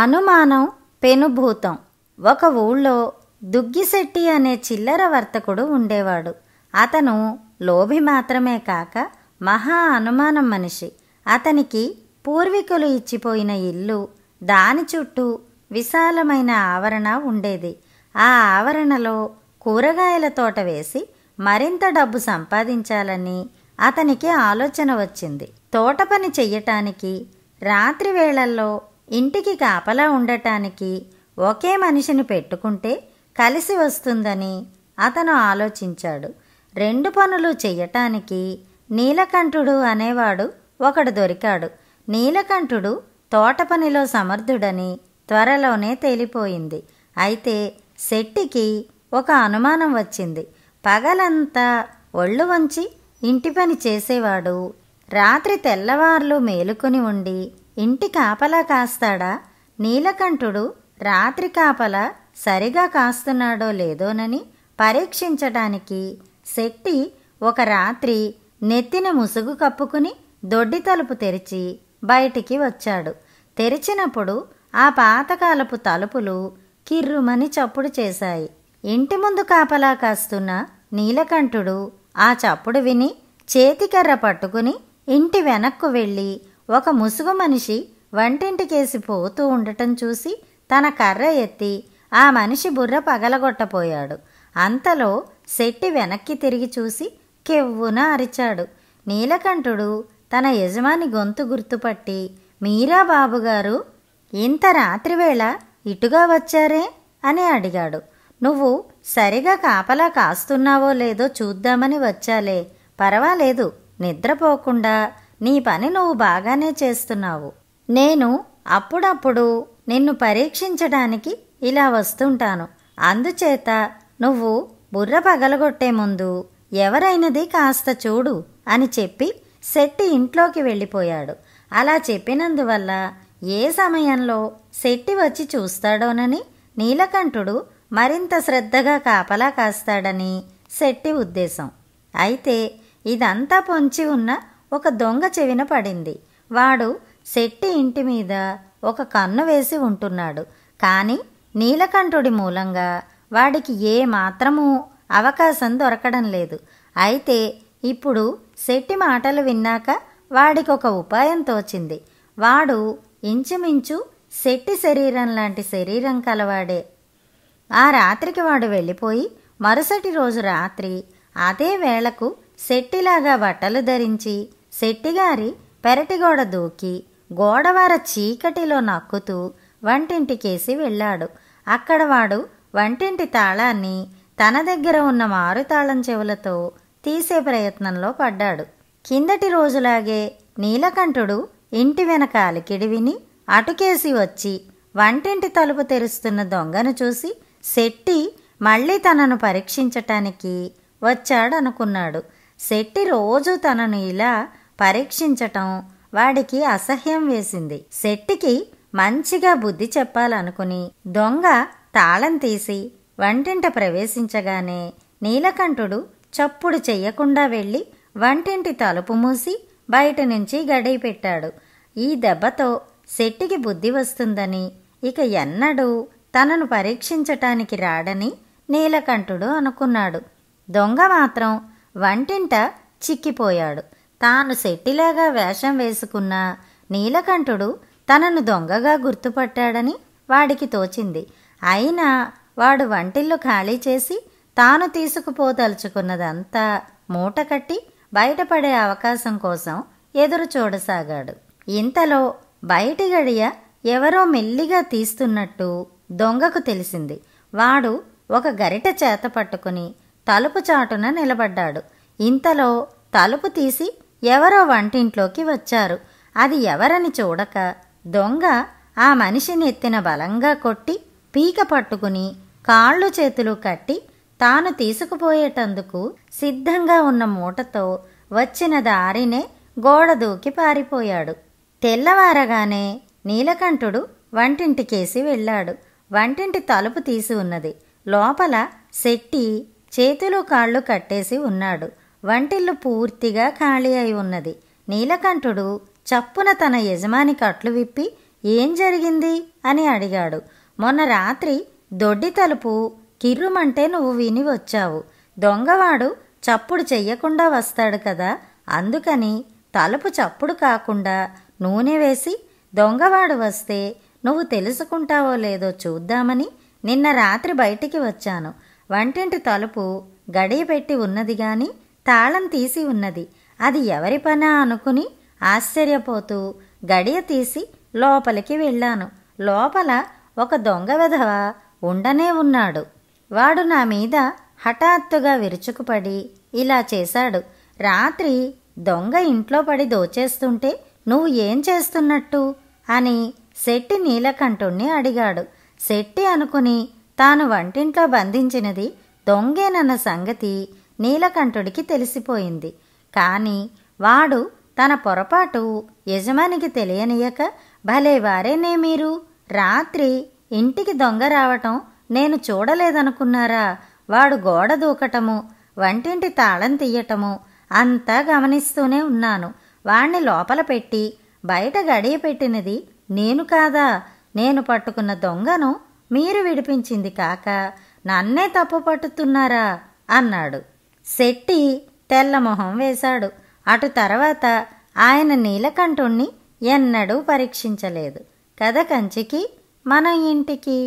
అనుమానం పెనుభూతం ఒక ఊళ్ళో దుగ్గిశెట్టి అనే చిల్లర వర్తకుడు ఉండేవాడు అతను లోభి మాత్రమే కాక మహా అనుమానం మనిషి అతనికి పూర్వీకులు ఇచ్చిపోయిన ఇల్లు దాని చుట్టూ విశాలమైన ఆవరణ ఉండేది ఆ ఆవరణలో కూరగాయల తోట వేసి మరింత డబ్బు సంపాదించాలని అతనికి ఆలోచన వచ్చింది తోట పని చెయ్యటానికి రాత్రి వేళల్లో ఇంటికి కాపలా ఉండటానికి ఒకే మనిషిని పెట్టుకుంటే కలిసి వస్తుందని అతను ఆలోచించాడు రెండు పనులు చెయ్యటానికి నీలకంఠుడు అనేవాడు ఒకడు దొరికాడు నీలకంఠుడు తోట పనిలో సమర్థుడని త్వరలోనే తేలిపోయింది అయితే శెట్టికి ఒక అనుమానం వచ్చింది పగలంతా ఒళ్ళు వంచి ఇంటి పని చేసేవాడు రాత్రి తెల్లవార్లు మేలుకొని ఉండి ఇంటి కాపలా కాస్తాడా నీలకంఠుడు రాత్రి కాపలా సరిగా కాస్తున్నాడో లేదోనని పరీక్షించటానికి శెట్టి ఒక రాత్రి నెత్తిన ముసుగు కప్పుకుని దొడ్డి తలుపు తెరిచి బయటికి వచ్చాడు తెరిచినప్పుడు ఆ పాతకాలపు తలుపులు కిర్రుమని చప్పుడు చేశాయి ఇంటి ముందు కాపలా కాస్తున్న నీలకంఠుడు ఆ చప్పుడు విని చేతికర్ర పట్టుకుని ఇంటి వెనక్కు వెళ్ళి ఒక ముసుగు మనిషి వంటింటికేసి పోతూ ఉండటం చూసి తన కర్ర ఎత్తి ఆ మనిషి బుర్ర పగలగొట్టపోయాడు అంతలో శెట్టి వెనక్కి తిరిగి చూసి కెవ్వున అరిచాడు నీలకంఠుడు తన యజమాని గొంతు గుర్తుపట్టి మీరా బాబుగారు ఇంత రాత్రివేళ ఇటుగా వచ్చారే అని అడిగాడు నువ్వు సరిగా కాపలా కాస్తున్నావో లేదో చూద్దామని వచ్చాలే పర్వాలేదు నిద్రపోకుండా నీ పని నువ్వు బాగానే చేస్తున్నావు నేను అప్పుడప్పుడు నిన్ను పరీక్షించడానికి ఇలా వస్తుంటాను అందుచేత నువ్వు బుర్ర పగలగొట్టే ముందు ఎవరైనది కాస్త చూడు అని చెప్పి శెట్టి ఇంట్లోకి వెళ్ళిపోయాడు అలా చెప్పినందువల్ల ఏ సమయంలో శెట్టి వచ్చి చూస్తాడోనని నీలకంఠుడు మరింత శ్రద్ధగా కాపలా కాస్తాడని శెట్టి ఉద్దేశం అయితే ఇదంతా పొంచి ఉన్న ఒక దొంగ చెవిన పడింది వాడు శెట్టి ఇంటి మీద ఒక కన్ను వేసి ఉంటున్నాడు కానీ నీలకంఠుడి మూలంగా వాడికి ఏ మాత్రము అవకాశం దొరకడం లేదు అయితే ఇప్పుడు శెట్టి మాటలు విన్నాక వాడికి ఒక ఉపాయం తోచింది వాడు ఇంచుమించు శెట్టి శరీరం లాంటి శరీరం కలవాడే ఆ రాత్రికి వాడు వెళ్ళిపోయి మరుసటి రోజు రాత్రి అదే వేళకు శెట్టిలాగా బట్టలు ధరించి శెట్టిగారి పెరటిగోడ దూకి గోడవార చీకటిలో నక్కుతూ వంటింటికేసి వెళ్ళాడు అక్కడ వాడు వంటింటి తాళాన్ని తన దగ్గర ఉన్న మారుతాళం చెవులతో తీసే ప్రయత్నంలో పడ్డాడు కిందటి రోజులాగే నీలకంఠుడు ఇంటి అలికిడి విని అటుకేసి వచ్చి వంటింటి తలుపు తెరుస్తున్న దొంగను చూసి శెట్టి మళ్ళీ తనను పరీక్షించటానికి వచ్చాడనుకున్నాడు శెట్టి రోజు తనను ఇలా పరీక్షించటం వాడికి అసహ్యం వేసింది శెట్టికి మంచిగా బుద్ధి చెప్పాలనుకుని దొంగ తాళం తీసి వంటింట ప్రవేశించగానే నీలకంఠుడు చప్పుడు చెయ్యకుండా వెళ్ళి వంటింటి తలుపు మూసి బయట నుంచి గడియ పెట్టాడు ఈ దెబ్బతో శెట్టికి బుద్ధి వస్తుందని ఇక ఎన్నడూ తనను పరీక్షించటానికి రాడని నీలకంఠుడు అనుకున్నాడు దొంగ మాత్రం వంటింట చిక్కిపోయాడు తాను శెట్టిలాగా వేషం వేసుకున్న నీలకంఠుడు తనను దొంగగా గుర్తుపట్టాడని వాడికి తోచింది అయినా వాడు వంటిల్లు ఖాళీ చేసి తాను తీసుకుపోదలుచుకున్నదంతా మూటకట్టి బయటపడే అవకాశం కోసం ఎదురు చూడసాగాడు ఇంతలో బయటి గడియ ఎవరో మెల్లిగా తీస్తున్నట్టు దొంగకు తెలిసింది వాడు ఒక గరిట చేత పట్టుకుని తలుపు చాటున నిలబడ్డాడు ఇంతలో తలుపు తీసి ఎవరో వంటింట్లోకి వచ్చారు అది ఎవరని చూడక దొంగ ఆ మనిషిని ఎత్తిన బలంగా కొట్టి పీక పట్టుకుని కాళ్ళు చేతులు కట్టి తాను తీసుకుపోయేటందుకు సిద్ధంగా ఉన్న మూటతో వచ్చిన దారినే గోడ దూకి పారిపోయాడు తెల్లవారగానే నీలకంఠుడు వంటింటికేసి వెళ్ళాడు వంటింటి తలుపు తీసి ఉన్నది లోపల శెట్టి చేతులు కాళ్ళు కట్టేసి ఉన్నాడు వంటిల్లు పూర్తిగా ఖాళీ అయి ఉన్నది నీలకంఠుడు చప్పున తన యజమాని కట్లు విప్పి ఏం జరిగింది అని అడిగాడు మొన్న రాత్రి దొడ్డి తలుపు కిర్రుమంటే నువ్వు విని వచ్చావు దొంగవాడు చప్పుడు చెయ్యకుండా వస్తాడు కదా అందుకని తలుపు చప్పుడు కాకుండా నూనె వేసి దొంగవాడు వస్తే నువ్వు తెలుసుకుంటావో లేదో చూద్దామని నిన్న రాత్రి బయటికి వచ్చాను వంటింటి తలుపు గడియపెట్టి ఉన్నది కానీ తాళం తీసి ఉన్నది అది ఎవరి పనా అనుకుని ఆశ్చర్యపోతూ గడియ తీసి లోపలికి వెళ్ళాను లోపల ఒక దొంగ వెధవ ఉండనే ఉన్నాడు వాడు నా మీద హఠాత్తుగా విరుచుకుపడి ఇలా చేశాడు రాత్రి దొంగ ఇంట్లో పడి దోచేస్తుంటే నువ్వు ఏం చేస్తున్నట్టు అని శెట్టి నీలకంఠుణ్ణి అడిగాడు శెట్టి అనుకుని తాను వంటింట్లో బంధించినది దొంగేనన్న సంగతి నీలకంఠుడికి తెలిసిపోయింది కానీ వాడు తన పొరపాటు యజమానికి తెలియనియక భలే వారేనే మీరు రాత్రి ఇంటికి దొంగ రావటం నేను చూడలేదనుకున్నారా వాడు గోడ దూకటము వంటింటి తాళం తీయటము అంతా గమనిస్తూనే ఉన్నాను వాణ్ణి లోపల పెట్టి బయట గడియ పెట్టినది నేను కాదా నేను పట్టుకున్న దొంగను మీరు విడిపించింది కాక నన్నే తప్పు పట్టుతున్నారా అన్నాడు శెట్టి తెల్లమొహం వేశాడు అటు తర్వాత ఆయన నీలకంఠుణ్ణి ఎన్నడూ పరీక్షించలేదు కథ కంచికి మన ఇంటికి